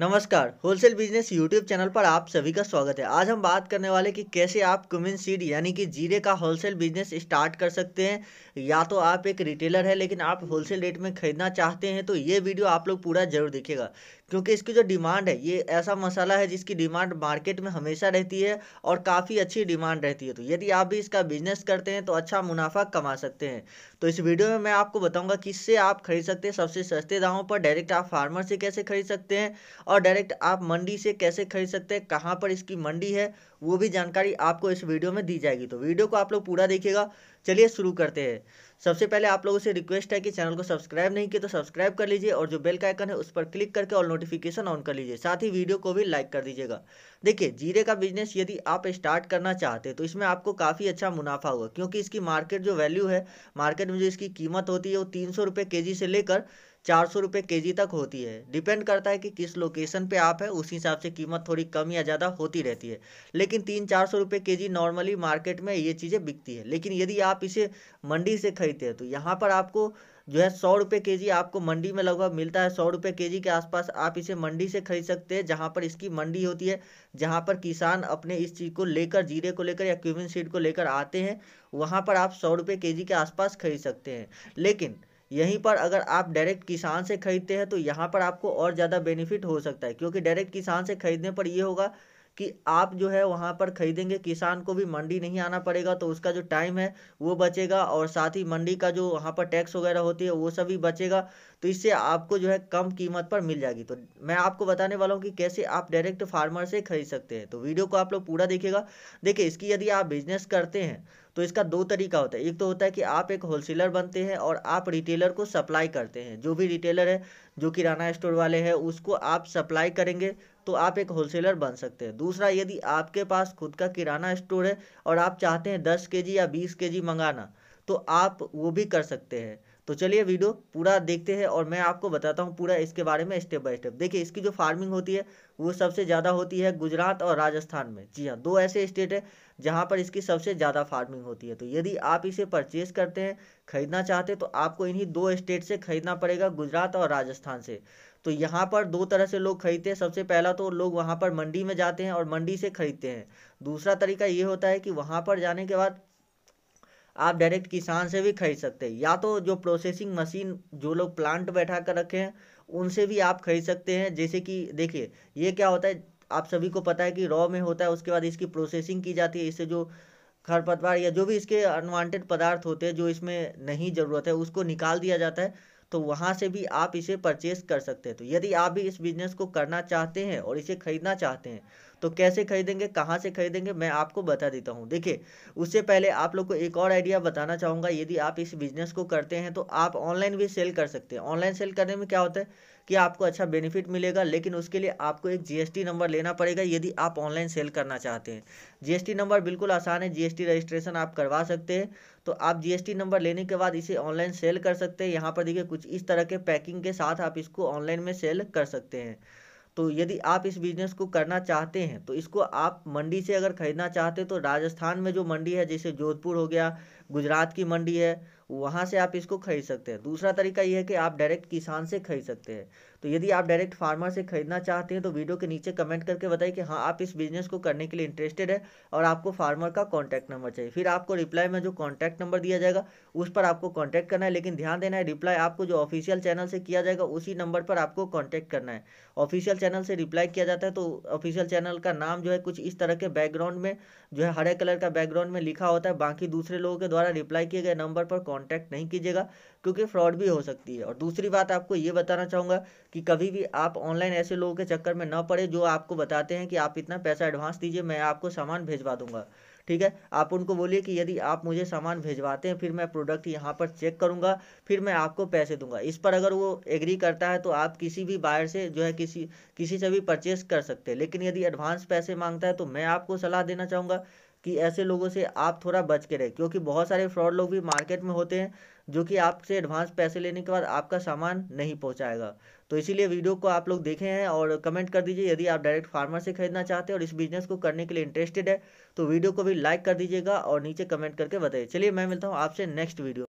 नमस्कार wholesale business YouTube channel पर आप सभी का स्वागत है आज हम बात करने वाले कि कैसे आप कुमिन सीड यानी कि जीरे का होलसेल बिजनेस स्टार्ट कर सकते हैं या तो आप एक रिटेलर है लेकिन आप होलसेल रेट में खरीदना चाहते हैं तो ये वीडियो आप लोग पूरा जरूर देखिएगा क्योंकि इसकी जो डिमांड है ये ऐसा मसाला है जिसकी डिमांड मार्केट में हमेशा रहती है और काफ़ी अच्छी डिमांड रहती है तो यदि आप भी इसका बिजनेस करते हैं तो अच्छा मुनाफा कमा सकते हैं तो इस वीडियो में मैं आपको बताऊंगा किससे आप खरीद सकते हैं सबसे सस्ते दामों पर डायरेक्ट आप फार्मर से कैसे खरीद सकते हैं और डायरेक्ट आप मंडी से कैसे खरीद सकते हैं कहाँ पर इसकी मंडी है वो भी जानकारी आपको इस वीडियो में दी जाएगी तो वीडियो को आप लोग पूरा देखिएगा चलिए शुरू करते हैं सबसे पहले आप लोगों से रिक्वेस्ट है कि चैनल को सब्सक्राइब नहीं किया तो सब्सक्राइब कर लीजिए और जो बेल का आइकन है उस पर क्लिक करके और नोटिफिकेशन ऑन कर लीजिए साथ ही वीडियो को भी लाइक कर दीजिएगा देखिए जीरे का बिजनेस यदि आप स्टार्ट करना चाहते हैं तो इसमें आपको काफ़ी अच्छा मुनाफा होगा क्योंकि इसकी मार्केट जो वैल्यू है मार्केट में जो इसकी कीमत होती है वो तीन सौ रुपये के जी से लेकर चार सौ रुपये के जी तक होती है डिपेंड करता है कि किस लोकेशन पे आप है उसी हिसाब से कीमत थोड़ी कम या ज़्यादा होती रहती है लेकिन तीन चार सौ रुपये के जी नॉर्मली मार्केट में ये चीज़ें बिकती है लेकिन यदि आप इसे मंडी से खरीदते हैं तो यहाँ पर आपको जो है सौ रुपये के जी आपको मंडी में लगभग मिलता है सौ रुपये के जी के आसपास आप इसे मंडी से खरीद सकते हैं जहाँ पर इसकी मंडी होती है जहाँ पर किसान अपने इस चीज़ को लेकर जीरे को लेकर या क्यूमिन सीड को लेकर आते हैं वहाँ पर आप सौ रुपये के जी के आसपास खरीद सकते हैं लेकिन यहीं पर अगर आप डायरेक्ट किसान से ख़रीदते हैं तो यहाँ पर आपको और ज़्यादा बेनिफिट हो सकता है क्योंकि डायरेक्ट किसान से ख़रीदने पर ये होगा कि आप जो है वहाँ पर ख़रीदेंगे किसान को भी मंडी नहीं आना पड़ेगा तो उसका जो टाइम है वो बचेगा और साथ ही मंडी का जो वहाँ पर टैक्स वगैरह होती है वो सभी बचेगा तो इससे आपको जो है कम कीमत पर मिल जाएगी तो मैं आपको बताने वाला हूँ कि कैसे आप डायरेक्ट फार्मर से खरीद सकते हैं तो वीडियो को आप लोग पूरा देखिएगा देखिए इसकी यदि आप बिजनेस करते हैं तो इसका दो तरीका होता है एक तो होता है कि आप एक होलसेलर बनते हैं और आप रिटेलर को सप्लाई करते हैं जो भी रिटेलर है जो किराना स्टोर वाले हैं उसको आप सप्लाई करेंगे तो आप एक होलसेलर बन सकते हैं दूसरा यदि आपके पास खुद का किराना स्टोर है और आप चाहते हैं दस के जी या बीस के जी मंगाना तो आप वो भी कर सकते हैं तो चलिए वीडियो पूरा देखते हैं और मैं आपको बताता हूँ पूरा इसके बारे में स्टेप बाय स्टेप देखिए इसकी जो फार्मिंग होती है वो सबसे ज़्यादा होती है गुजरात और राजस्थान में जी हाँ दो ऐसे स्टेट है जहाँ पर इसकी सबसे ज़्यादा फार्मिंग होती है तो यदि आप इसे परचेज करते हैं खरीदना चाहते हैं तो आपको इन्हीं दो स्टेट से खरीदना पड़ेगा गुजरात और राजस्थान से तो यहाँ पर दो तरह से लोग खरीदते हैं सबसे पहला तो लोग वहाँ पर मंडी में जाते हैं और मंडी से खरीदते हैं दूसरा तरीका ये होता है कि वहाँ पर जाने के बाद आप डायरेक्ट किसान से भी खरीद सकते हैं या तो जो प्रोसेसिंग मशीन जो लोग प्लांट बैठा कर रखे हैं उनसे भी आप खरीद सकते हैं जैसे कि देखिए ये क्या होता है आप सभी को पता है कि रॉ में होता है उसके बाद इसकी प्रोसेसिंग की जाती है इससे जो खरपतवार या जो भी इसके अनवांटेड पदार्थ होते हैं जो इसमें नहीं ज़रूरत है उसको निकाल दिया जाता है तो वहाँ से भी आप इसे परचेस कर सकते हैं तो यदि आप भी इस बिजनेस को करना चाहते हैं और इसे खरीदना चाहते हैं तो कैसे खरीदेंगे कहाँ से खरीदेंगे मैं आपको बता देता हूँ देखिए उससे पहले आप लोग को एक और आइडिया बताना चाहूँगा यदि आप इस बिजनेस को करते हैं तो आप ऑनलाइन भी सेल कर सकते हैं ऑनलाइन सेल करने में क्या होता है कि आपको अच्छा बेनिफिट मिलेगा लेकिन उसके लिए आपको एक जीएसटी नंबर लेना पड़ेगा यदि आप ऑनलाइन सेल करना चाहते हैं जीएसटी नंबर बिल्कुल आसान है जीएसटी रजिस्ट्रेशन आप करवा सकते हैं तो आप जीएसटी नंबर लेने के बाद इसे ऑनलाइन सेल कर सकते हैं यहाँ पर देखिए कुछ इस तरह के पैकिंग के साथ आप इसको ऑनलाइन में सेल कर सकते हैं तो यदि आप इस बिजनेस को करना चाहते हैं तो इसको आप मंडी से अगर खरीदना चाहते हैं तो राजस्थान में जो मंडी है जैसे जोधपुर हो गया गुजरात की मंडी है वहाँ से आप इसको खरीद सकते हैं दूसरा तरीका ये है कि आप डायरेक्ट किसान से खरीद सकते हैं तो यदि आप डायरेक्ट फार्मर से खरीदना चाहते हैं तो वीडियो के नीचे कमेंट करके बताइए कि हाँ आप इस बिजनेस को करने के लिए इंटरेस्टेड है और आपको फार्मर का कॉन्टैक्ट नंबर चाहिए फिर आपको रिप्लाई में जो कॉन्टैक्ट नंबर दिया जाएगा उस पर आपको कॉन्टैक्ट करना है लेकिन ध्यान देना है रिप्लाई आपको जो ऑफिशियल चैनल से किया जाएगा उसी नंबर पर आपको कॉन्टैक्ट करना है ऑफिशियल चैनल से रिप्लाई किया जाता है तो ऑफिशियल चैनल का नाम जो है कुछ इस तरह के बैकग्राउंड में जो है हरे कलर का बैकग्राउंड में लिखा होता है बाकी दूसरे लोगों के द्वारा रिप्लाई किए गए नंबर पर कॉन्टैक्ट नहीं कीजिएगा क्योंकि फ्रॉड भी हो सकती है और दूसरी बात आपको ये बताना चाहूँगा कि कभी भी आप ऑनलाइन ऐसे लोगों के चक्कर में ना पड़े जो आपको बताते हैं कि आप इतना पैसा एडवांस दीजिए मैं आपको सामान भेजवा दूंगा ठीक है आप उनको बोलिए कि यदि आप मुझे सामान भेजवाते हैं फिर मैं प्रोडक्ट यहाँ पर चेक करूँगा फिर मैं आपको पैसे दूंगा इस पर अगर वो एग्री करता है तो आप किसी भी बायर से जो है किसी किसी से भी परचेस कर सकते हैं लेकिन यदि एडवांस पैसे मांगता है तो मैं आपको सलाह देना चाहूँगा कि ऐसे लोगों से आप थोड़ा बच के रहें क्योंकि बहुत सारे फ्रॉड लोग भी मार्केट में होते हैं जो कि आपसे एडवांस पैसे लेने के बाद आपका सामान नहीं पहुंचाएगा तो इसीलिए वीडियो को आप लोग देखें हैं और कमेंट कर दीजिए यदि आप डायरेक्ट फार्मर से खरीदना चाहते हैं और इस बिजनेस को करने के लिए इंटरेस्टेड है तो वीडियो को भी लाइक कर दीजिएगा और नीचे कमेंट करके बताइए चलिए मैं मिलता हूँ आपसे नेक्स्ट वीडियो